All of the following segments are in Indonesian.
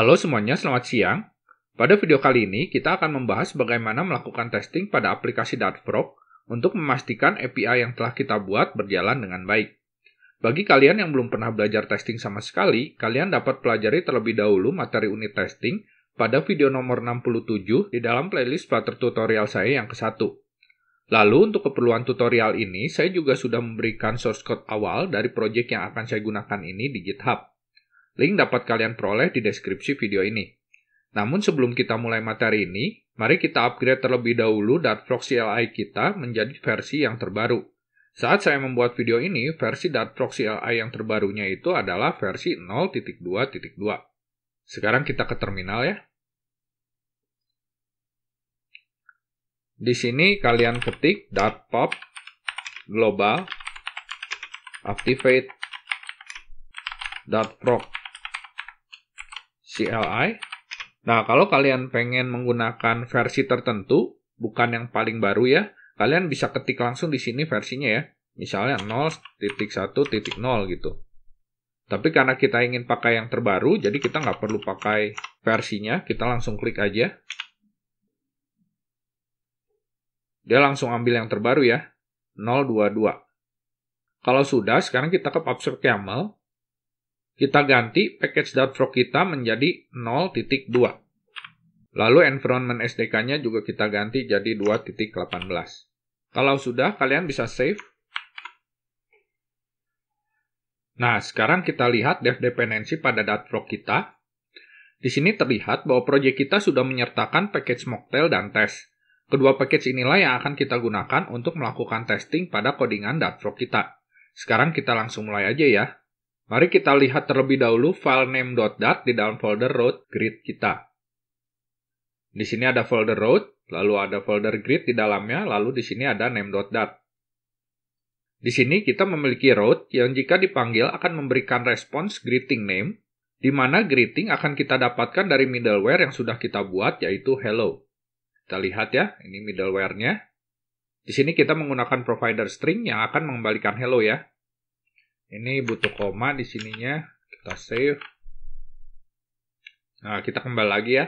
Halo semuanya, selamat siang. Pada video kali ini, kita akan membahas bagaimana melakukan testing pada aplikasi Dartfrog untuk memastikan API yang telah kita buat berjalan dengan baik. Bagi kalian yang belum pernah belajar testing sama sekali, kalian dapat pelajari terlebih dahulu materi unit testing pada video nomor 67 di dalam playlist Flutter tutorial saya yang ke-1. Lalu untuk keperluan tutorial ini, saya juga sudah memberikan source code awal dari project yang akan saya gunakan ini di GitHub. Link dapat kalian peroleh di deskripsi video ini. Namun sebelum kita mulai materi ini, mari kita upgrade terlebih dahulu proxy CLI kita menjadi versi yang terbaru. Saat saya membuat video ini, versi proxy CLI yang terbarunya itu adalah versi 0.2.2. Sekarang kita ke terminal ya. Di sini kalian ketik pop global activate proxy. CLI. Nah, kalau kalian pengen menggunakan versi tertentu, bukan yang paling baru ya, kalian bisa ketik langsung di sini versinya ya. Misalnya 0.1.0 gitu. Tapi karena kita ingin pakai yang terbaru, jadi kita nggak perlu pakai versinya, kita langsung klik aja. Dia langsung ambil yang terbaru ya, 022. Kalau sudah, sekarang kita ke PubSub YAML, kita ganti package.frog kita menjadi 0.2. Lalu environment SDK-nya juga kita ganti jadi 2.18. Kalau sudah, kalian bisa save. Nah, sekarang kita lihat dev dependency pada .frog kita. Di sini terlihat bahwa proyek kita sudah menyertakan package mocktail dan test. Kedua package inilah yang akan kita gunakan untuk melakukan testing pada codingan .frog kita. Sekarang kita langsung mulai aja ya. Mari kita lihat terlebih dahulu file name.dat di dalam folder root grid kita. Di sini ada folder root, lalu ada folder grid di dalamnya, lalu di sini ada name.dat. Di sini kita memiliki root yang jika dipanggil akan memberikan respons greeting name, di mana greeting akan kita dapatkan dari middleware yang sudah kita buat, yaitu hello. Kita lihat ya, ini middleware-nya. Di sini kita menggunakan provider string yang akan mengembalikan hello ya, ini butuh koma di sininya. Kita save. Nah, kita kembali lagi ya.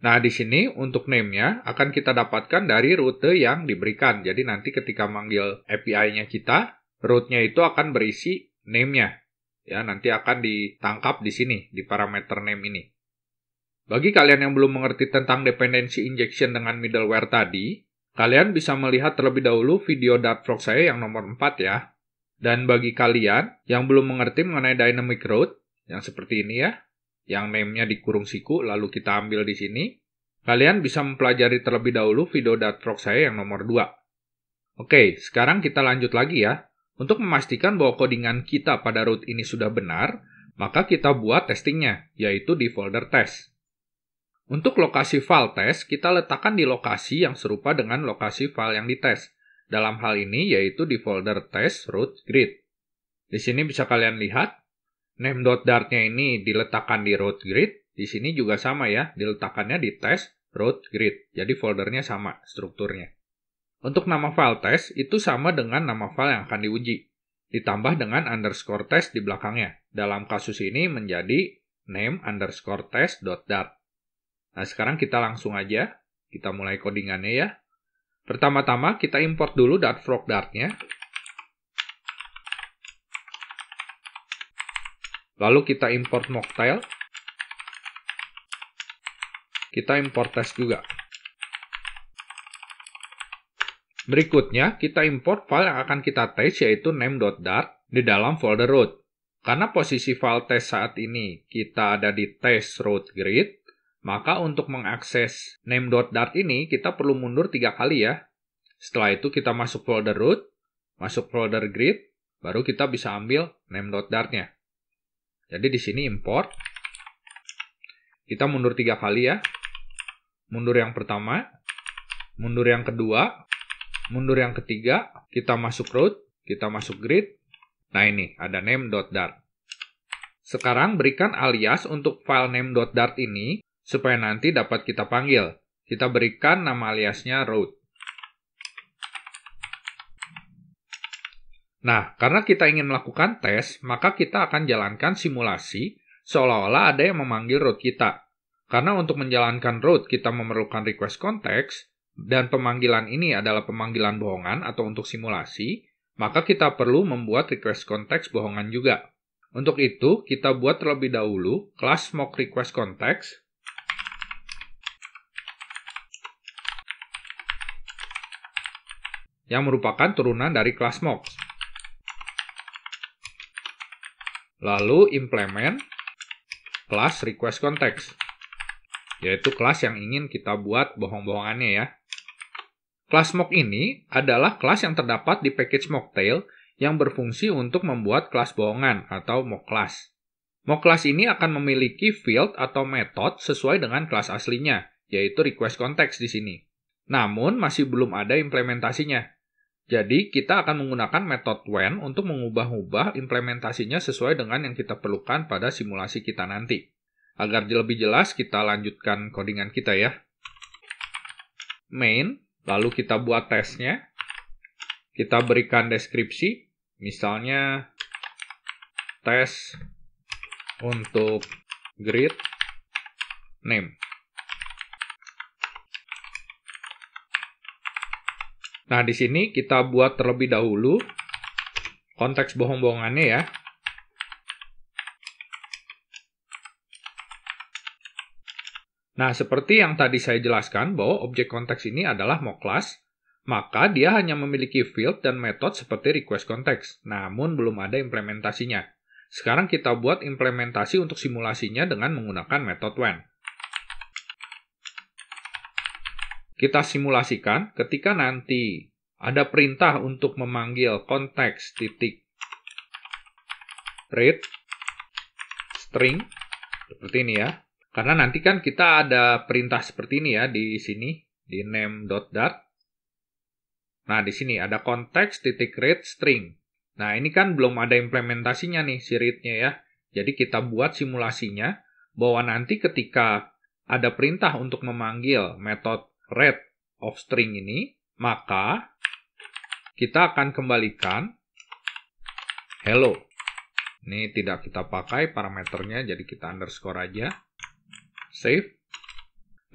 Nah, di sini untuk name-nya akan kita dapatkan dari rute yang diberikan. Jadi nanti ketika manggil API-nya kita, rootnya itu akan berisi name-nya. Ya, nanti akan ditangkap di sini, di parameter name ini. Bagi kalian yang belum mengerti tentang dependency injection dengan middleware tadi, kalian bisa melihat terlebih dahulu video Dartfrog saya yang nomor 4 ya. Dan bagi kalian yang belum mengerti mengenai dynamic route yang seperti ini ya, yang name-nya dikurung siku lalu kita ambil di sini, kalian bisa mempelajari terlebih dahulu video datrock saya yang nomor 2. Oke, sekarang kita lanjut lagi ya. Untuk memastikan bahwa codingan kita pada route ini sudah benar, maka kita buat testingnya, yaitu di folder test. Untuk lokasi file test, kita letakkan di lokasi yang serupa dengan lokasi file yang dites, dalam hal ini yaitu di folder test root grid. Di sini bisa kalian lihat name.dart-nya ini diletakkan di root grid. Di sini juga sama ya, diletakkannya di test root grid. Jadi foldernya sama strukturnya. Untuk nama file test itu sama dengan nama file yang akan diuji. Ditambah dengan underscore test di belakangnya. Dalam kasus ini menjadi name underscore test.dart. Nah sekarang kita langsung aja, kita mulai codingannya ya. Pertama-tama kita import dulu dart .frog dartnya. Lalu kita import mocktail. Kita import test juga. Berikutnya, kita import file yang akan kita tes yaitu name.dart di dalam folder root. Karena posisi file test saat ini kita ada di test root grid, maka untuk mengakses name.dart ini kita perlu mundur tiga kali ya. Setelah itu kita masuk folder root, masuk folder grid, baru kita bisa ambil name.dartnya. Jadi di sini import. Kita mundur tiga kali ya. Mundur yang pertama, mundur yang kedua, mundur yang ketiga, kita masuk root, kita masuk grid. Nah ini ada name.dart. Sekarang berikan alias untuk file name.dart ini supaya nanti dapat kita panggil. Kita berikan nama aliasnya root. Nah, karena kita ingin melakukan tes, maka kita akan jalankan simulasi seolah-olah ada yang memanggil root kita. Karena untuk menjalankan root kita memerlukan request context dan pemanggilan ini adalah pemanggilan bohongan atau untuk simulasi, maka kita perlu membuat request context bohongan juga. Untuk itu, kita buat terlebih dahulu kelas mock request context. yang merupakan turunan dari kelas Mox. Lalu implement kelas request context, yaitu kelas yang ingin kita buat bohong-bohongannya ya. Kelas mock ini adalah kelas yang terdapat di package mocktail yang berfungsi untuk membuat kelas bohongan atau mock class. Mock class ini akan memiliki field atau method sesuai dengan kelas aslinya, yaitu request context di sini. Namun masih belum ada implementasinya. Jadi kita akan menggunakan metode when untuk mengubah-ubah implementasinya sesuai dengan yang kita perlukan pada simulasi kita nanti. Agar lebih jelas kita lanjutkan codingan kita ya. Main, lalu kita buat tesnya. Kita berikan deskripsi, misalnya tes untuk grid name. Nah, di sini kita buat terlebih dahulu konteks bohong-bohongannya ya. Nah, seperti yang tadi saya jelaskan bahwa objek konteks ini adalah mock class, maka dia hanya memiliki field dan method seperti request konteks, namun belum ada implementasinya. Sekarang kita buat implementasi untuk simulasinya dengan menggunakan method when. Kita simulasikan ketika nanti ada perintah untuk memanggil konteks titik read string seperti ini ya. Karena nanti kan kita ada perintah seperti ini ya di sini di name dot dot. Nah, di sini ada konteks titik read string. Nah, ini kan belum ada implementasinya nih si read-nya ya. Jadi kita buat simulasinya bahwa nanti ketika ada perintah untuk memanggil metode red of string ini, maka kita akan kembalikan hello. Ini tidak kita pakai parameternya, jadi kita underscore aja. Save.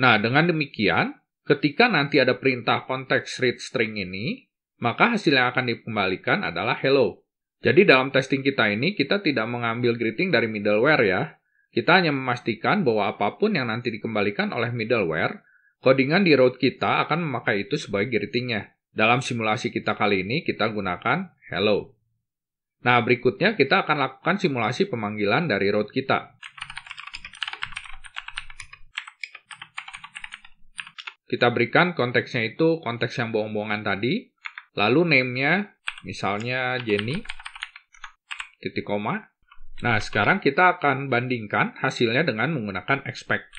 Nah, dengan demikian, ketika nanti ada perintah context read string ini, maka hasil yang akan dikembalikan adalah hello. Jadi dalam testing kita ini, kita tidak mengambil greeting dari middleware ya. Kita hanya memastikan bahwa apapun yang nanti dikembalikan oleh middleware Codingan di route kita akan memakai itu sebagai greetingnya. Dalam simulasi kita kali ini, kita gunakan hello. Nah, berikutnya kita akan lakukan simulasi pemanggilan dari route kita. Kita berikan konteksnya itu konteks yang bohong-bohongan tadi. Lalu name-nya, misalnya Jenny, titik koma. Nah, sekarang kita akan bandingkan hasilnya dengan menggunakan expect.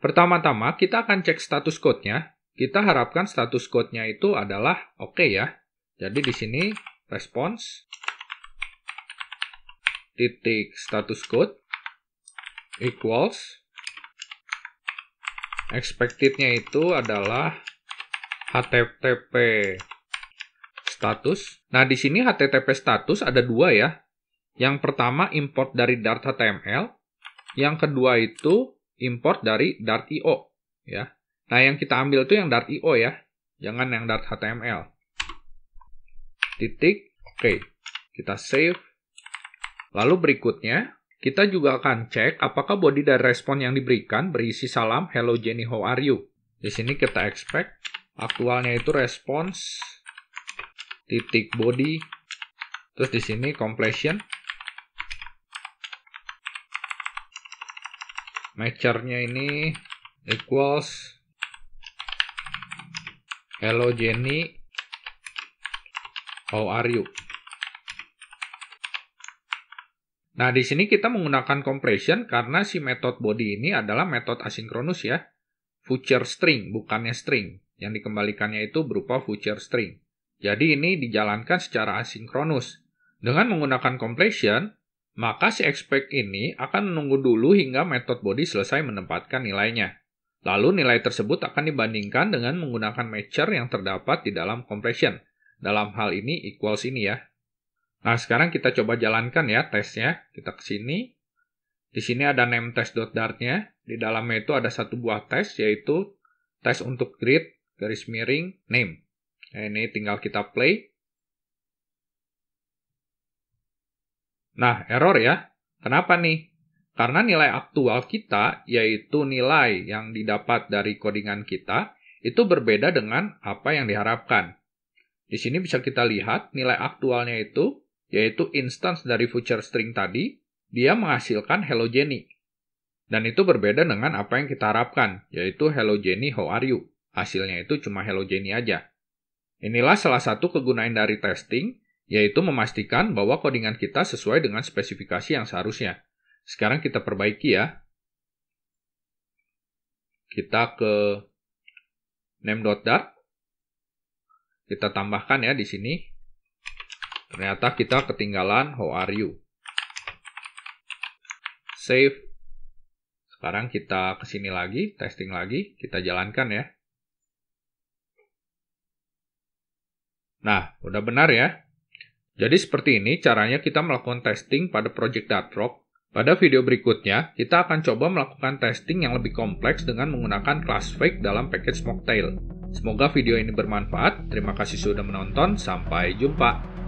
Pertama-tama kita akan cek status code-nya. Kita harapkan status code-nya itu adalah oke okay ya. Jadi di sini response titik status code equals expected-nya itu adalah HTTP status. Nah, di sini HTTP status ada dua ya. Yang pertama import dari Dart HTML, yang kedua itu import dari Dart.io ya. Nah, yang kita ambil itu yang dart Dart.io ya. Jangan yang Dart HTML. Titik. Oke. Okay. Kita save. Lalu berikutnya, kita juga akan cek apakah body dari respon yang diberikan berisi salam Hello Jenny, how are you? Di sini kita expect aktualnya itu response titik body terus di sini completion matchernya ini equals hello Jenny how are you Nah, di sini kita menggunakan compression karena si method body ini adalah method asinkronus ya. Future string, bukannya string. Yang dikembalikannya itu berupa future string. Jadi ini dijalankan secara asinkronus. Dengan menggunakan compression, maka si expect ini akan menunggu dulu hingga method body selesai menempatkan nilainya. Lalu nilai tersebut akan dibandingkan dengan menggunakan matcher yang terdapat di dalam compression. Dalam hal ini equals ini ya. Nah sekarang kita coba jalankan ya tesnya. Kita ke sini. Di sini ada name test.dart-nya. Di dalamnya itu ada satu buah tes yaitu tes untuk grid garis miring name. Nah, ini tinggal kita play. Nah, error ya. Kenapa nih? Karena nilai aktual kita, yaitu nilai yang didapat dari codingan kita, itu berbeda dengan apa yang diharapkan. Di sini bisa kita lihat nilai aktualnya itu, yaitu instance dari future string tadi, dia menghasilkan hello Jenny. Dan itu berbeda dengan apa yang kita harapkan, yaitu hello Jenny, how are you? Hasilnya itu cuma hello Jenny aja. Inilah salah satu kegunaan dari testing, yaitu memastikan bahwa codingan kita sesuai dengan spesifikasi yang seharusnya. Sekarang kita perbaiki ya. Kita ke name.dart. Kita tambahkan ya di sini. Ternyata kita ketinggalan how are you. Save. Sekarang kita ke sini lagi, testing lagi, kita jalankan ya. Nah, udah benar ya. Jadi seperti ini caranya kita melakukan testing pada project Datrop. Pada video berikutnya, kita akan coba melakukan testing yang lebih kompleks dengan menggunakan class fake dalam package mocktail. Semoga video ini bermanfaat. Terima kasih sudah menonton. Sampai jumpa.